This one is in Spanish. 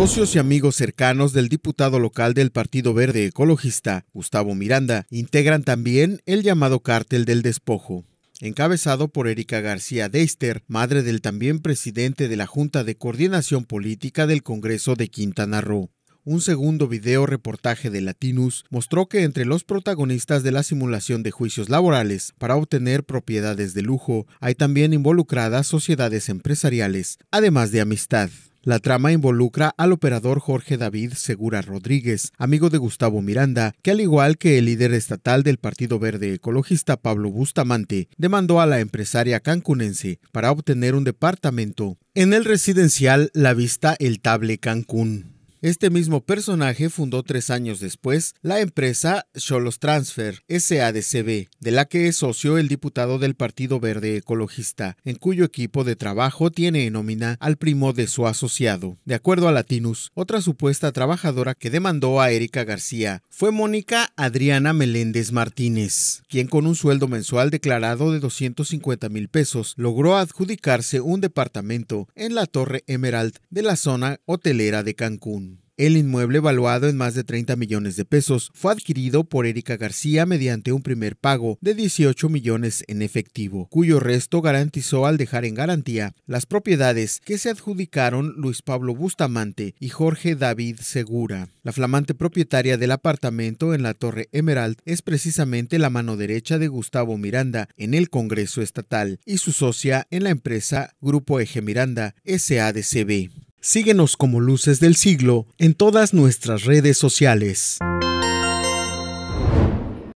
Socios y amigos cercanos del diputado local del Partido Verde Ecologista, Gustavo Miranda, integran también el llamado cártel del despojo encabezado por Erika García Deister, madre del también presidente de la Junta de Coordinación Política del Congreso de Quintana Roo. Un segundo video reportaje de Latinus mostró que entre los protagonistas de la simulación de juicios laborales para obtener propiedades de lujo hay también involucradas sociedades empresariales, además de amistad. La trama involucra al operador Jorge David Segura Rodríguez, amigo de Gustavo Miranda, que al igual que el líder estatal del Partido Verde Ecologista Pablo Bustamante, demandó a la empresaria cancunense para obtener un departamento en el residencial La Vista El Table Cancún. Este mismo personaje fundó tres años después la empresa Cholos Transfer, SADCB, de la que es socio el diputado del Partido Verde Ecologista, en cuyo equipo de trabajo tiene en nómina al primo de su asociado. De acuerdo a Latinus, otra supuesta trabajadora que demandó a Erika García fue Mónica Adriana Meléndez Martínez, quien con un sueldo mensual declarado de 250 mil pesos logró adjudicarse un departamento en la Torre Emerald de la zona hotelera de Cancún. El inmueble, evaluado en más de 30 millones de pesos, fue adquirido por Erika García mediante un primer pago de 18 millones en efectivo, cuyo resto garantizó al dejar en garantía las propiedades que se adjudicaron Luis Pablo Bustamante y Jorge David Segura. La flamante propietaria del apartamento en la Torre Emerald es precisamente la mano derecha de Gustavo Miranda en el Congreso Estatal y su socia en la empresa Grupo Eje Miranda SADCB. Síguenos como Luces del Siglo en todas nuestras redes sociales.